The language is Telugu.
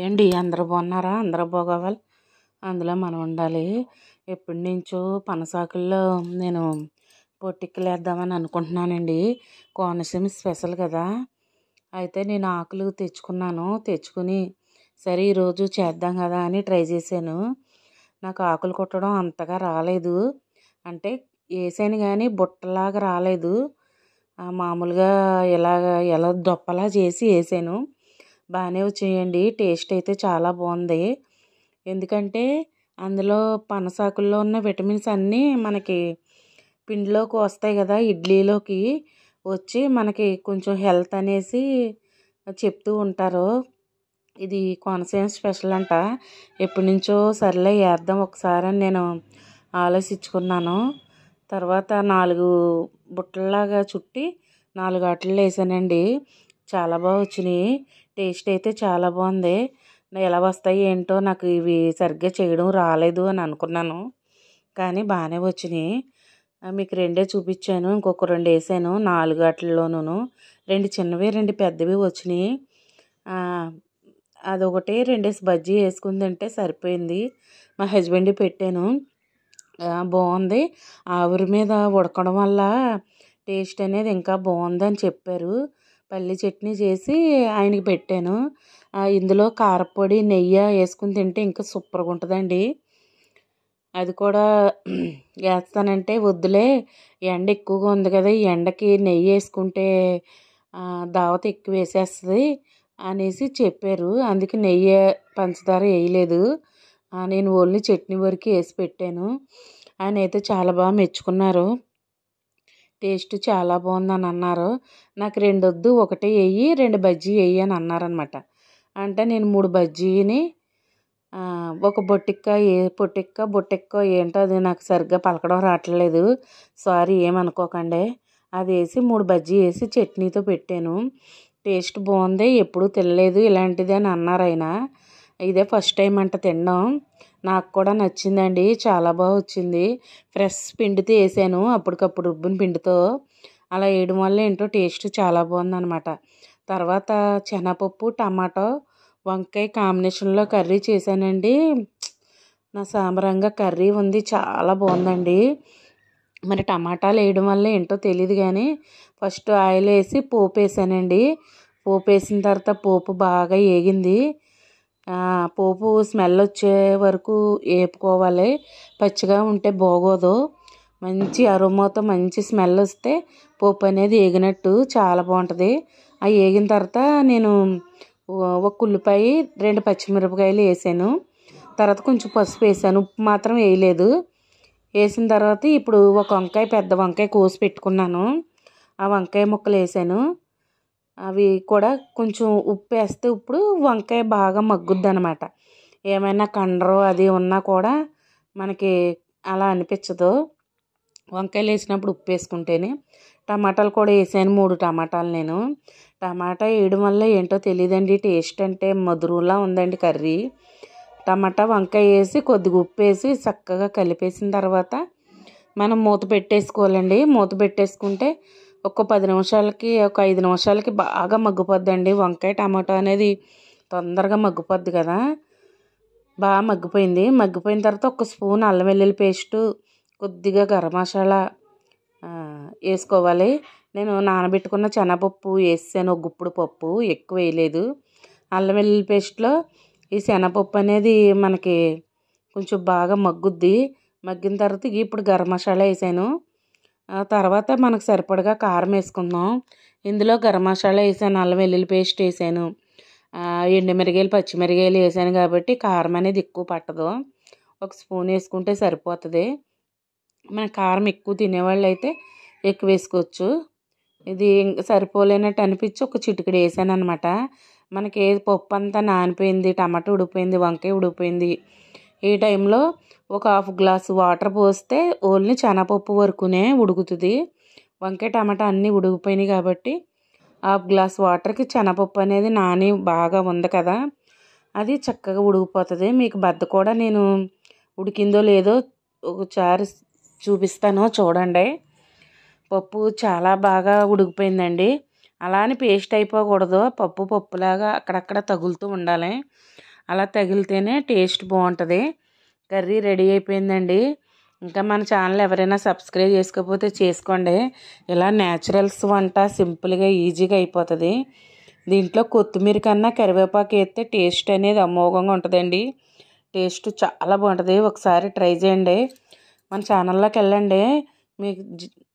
ఏంటి అందరు బాగున్నారా అందరూ బాగోవాలి అందులో మనం ఉండాలి ఎప్పటి నుంచో పనసాకుల్లో నేను పొట్టిక్కలు వేద్దామని అనుకుంటున్నానండి కోనసీమ స్పెషల్ కదా అయితే నేను ఆకులు తెచ్చుకున్నాను తెచ్చుకుని సరే ఈరోజు చేద్దాం కదా అని ట్రై చేశాను నాకు ఆకులు కుట్టడం అంతగా రాలేదు అంటే వేసాను కానీ బుట్టలాగా రాలేదు మామూలుగా ఇలాగ ఎలా దొప్పలా చేసి వేసాను బాగానే వచ్చాయండి టేస్ట్ అయితే చాలా బాగుంది ఎందుకంటే అందులో పనసాకుల్లో ఉన్న విటమిన్స్ అన్నీ మనకి పిండిలోకి వస్తాయి కదా ఇడ్లీలోకి వచ్చి మనకి కొంచెం హెల్త్ అనేసి చెప్తూ ఉంటారు ఇది కోనసీమ స్పెషల్ అంట ఎప్పటి నుంచో సర్లే వేద్దాం ఒకసారి అని నేను ఆలోచించుకున్నాను తర్వాత నాలుగు బుట్టల్లాగా చుట్టి నాలుగు ఆటలు వేసానండి చాలా బాగా వచ్చినాయి టేస్ట్ అయితే చాలా బాగుంది ఎలా వస్తాయి ఏంటో నాకు ఇవి సరిగ్గా చేయడం రాలేదు అని అనుకున్నాను కానీ బాగానే వచ్చినాయి మీకు రెండే చూపించాను ఇంకొక రెండు వేసాను నాలుగు వాటిల్లోనూ రెండు చిన్నవి రెండు పెద్దవి వచ్చినాయి అదొకటి రెండేసి బజ్జీ వేసుకుంది తింటే సరిపోయింది మా హస్బెండ్ పెట్టాను బాగుంది ఆవిరి మీద ఉడకడం వల్ల టేస్ట్ అనేది ఇంకా బాగుందని చెప్పారు పల్లి చట్నీ చేసి ఆయనకి పెట్టాను ఇందులో కారప్పొడి నెయ్యి వేసుకుని తింటే ఇంకా సూపర్గా ఉంటుందండి అది కూడా వేస్తానంటే వద్దులే ఎండ ఎక్కువగా ఉంది కదా ఈ ఎండకి నెయ్యి వేసుకుంటే దావత ఎక్కువ వేసేస్తుంది అనేసి చెప్పారు అందుకే నెయ్యి పంచదార వేయలేదు నేను ఓన్లీ చట్నీ వరకు వేసి పెట్టాను ఆయన అయితే చాలా బాగా మెచ్చుకున్నారు టేస్ట్ చాలా బాగుందని అన్నారు నాకు రెండు వద్దు ఒకటే వేయి రెండు బజ్జీ వేయి అని అన్నారనమాట అంటే నేను మూడు బజ్జీని ఒక బొట్టిక్క ఏ బొట్టిక్క బొట్టిక్క ఏంటో అది నాకు సరిగ్గా పలకడం రావట్లేదు సారీ ఏమనుకోకండి అది వేసి మూడు బజ్జీ వేసి చట్నీతో పెట్టాను టేస్ట్ బాగుంది ఎప్పుడూ తినలేదు ఇలాంటిది అని అన్నారు ఆయన ఇదే ఫస్ట్ టైం అంట తినడం నాకు కూడా నచ్చిందండి చాలా బాగా వచ్చింది ఫ్రెష్ పిండితో వేసాను అప్పటికప్పుడు రుబ్బిన పిండితో అలా వేయడం వల్ల ఏంటో టేస్ట్ చాలా బాగుందనమాట తర్వాత శనగపప్పు టమాటో వంకాయ కాంబినేషన్లో కర్రీ చేశానండి నా సామరంగా కర్రీ ఉంది చాలా బాగుందండి మరి టమాటాలు వేయడం వల్ల ఏంటో తెలియదు కానీ ఫస్ట్ ఆయిల్ వేసి పోపు వేసానండి పోపు వేసిన తర్వాత పోపు బాగా ఏగింది పోపు స్మెల్ వచ్చే వరకు వేపుకోవాలి పచ్చిగా ఉంటే బాగోదు మంచి అరుమతో మంచి స్మెల్ వస్తే పోపు అనేది వేగినట్టు చాలా బాగుంటుంది ఆ వేగిన తర్వాత నేను ఒక ఉల్లిపాయ రెండు పచ్చిమిరపకాయలు వేసాను తర్వాత కొంచెం పసుపు వేసాను ఉప్పు మాత్రం వేయలేదు వేసిన తర్వాత ఇప్పుడు ఒక వంకాయ పెద్ద వంకాయ కోసి పెట్టుకున్నాను ఆ వంకాయ ముక్కలు వేసాను అవి కూడా కొంచెం ఉప్పు వేస్తే ఇప్పుడు వంకాయ బాగా మగ్గుద్ది అనమాట ఏమైనా కండరం అది ఉన్నా కూడా మనకి అలా అనిపించదు వంకాయలు వేసినప్పుడు ఉప్పు వేసుకుంటేనే టమాటాలు కూడా వేసాను మూడు టమాటాలు నేను టమాటా వేయడం వల్ల ఏంటో తెలియదండి టేస్ట్ అంటే మధురంలా ఉందండి కర్రీ టమాటా వంకాయ వేసి కొద్దిగా ఉప్పు వేసి చక్కగా కలిపేసిన తర్వాత మనం మూత పెట్టేసుకోవాలండి మూత పెట్టేసుకుంటే ఒక పది నిమిషాలకి ఒక ఐదు నిమిషాలకి బాగా మగ్గిపోద్దండి వంకాయ టమాటో అనేది తొందరగా మగ్గిపోద్ది కదా బాగా మగ్గిపోయింది మగ్గిపోయిన తర్వాత ఒక స్పూన్ అల్లం వెల్లుల్లి పేస్టు కొద్దిగా గరం మసాలా వేసుకోవాలి నేను నానబెట్టుకున్న శనగపప్పు వేసాను ఒక గుప్పుడు పప్పు ఎక్కువ వేయలేదు అల్లం వెల్లుల్లి పేస్ట్లో ఈ శనగపప్పు అనేది మనకి కొంచెం బాగా మగ్గుద్ది మగ్గిన తర్వాత ఇప్పుడు గరం మసాలా వేసాను తర్వాత మనకు సరిపడగా కారం వేసుకుందాం ఇందులో గరం మసాలా వేసాను అల్లం వెల్లుల్లి పేస్ట్ వేసాను ఎండుమిరగాయలు పచ్చిమిరగాయలు వేసాను కాబట్టి కారం అనేది ఎక్కువ పట్టదు ఒక స్పూన్ వేసుకుంటే సరిపోతుంది మన కారం ఎక్కువ తినేవాళ్ళు అయితే ఎక్కువ వేసుకోవచ్చు ఇది సరిపోలేనట్టు అనిపించి ఒక చిటికడి వేసాను అనమాట మనకి పప్పు అంతా నానిపోయింది టమాటా ఉడిపోయింది వంకాయ ఉడిపోయింది ఈ టైంలో ఒక హాఫ్ గ్లాస్ వాటర్ పోస్తే ఓన్లీ శనగపప్పు వరకునే ఉడుకుతుంది వంకాయ టమాటా అన్నీ ఉడికిపోయినాయి కాబట్టి హాఫ్ గ్లాస్ వాటర్కి శనగపప్పు అనేది నాని బాగా ఉంది కదా అది చక్కగా ఉడికిపోతుంది మీకు బద్ద కూడా నేను ఉడికిందో లేదో ఒకసారి చూపిస్తాను చూడండి పప్పు చాలా బాగా ఉడికిపోయిందండి అలా అని పేస్ట్ అయిపోకూడదు పప్పు పప్పులాగా అక్కడక్కడ తగులుతూ ఉండాలి అలా తగిలితేనే టేస్ట్ బాగుంటుంది కర్రీ రెడీ అయిపోయిందండి ఇంకా మన ఛానల్ ఎవరైనా సబ్స్క్రైబ్ చేసుకోకపోతే చేసుకోండి ఇలా న్యాచురల్స్ వంట సింపుల్గా ఈజీగా అయిపోతుంది దీంట్లో కొత్తిమీర కన్నా కరివేపాకు వేస్తే టేస్ట్ అనేది అమోఘంగా ఉంటుందండి టేస్ట్ చాలా బాగుంటుంది ఒకసారి ట్రై చేయండి మన ఛానల్లోకి వెళ్ళండి మీకు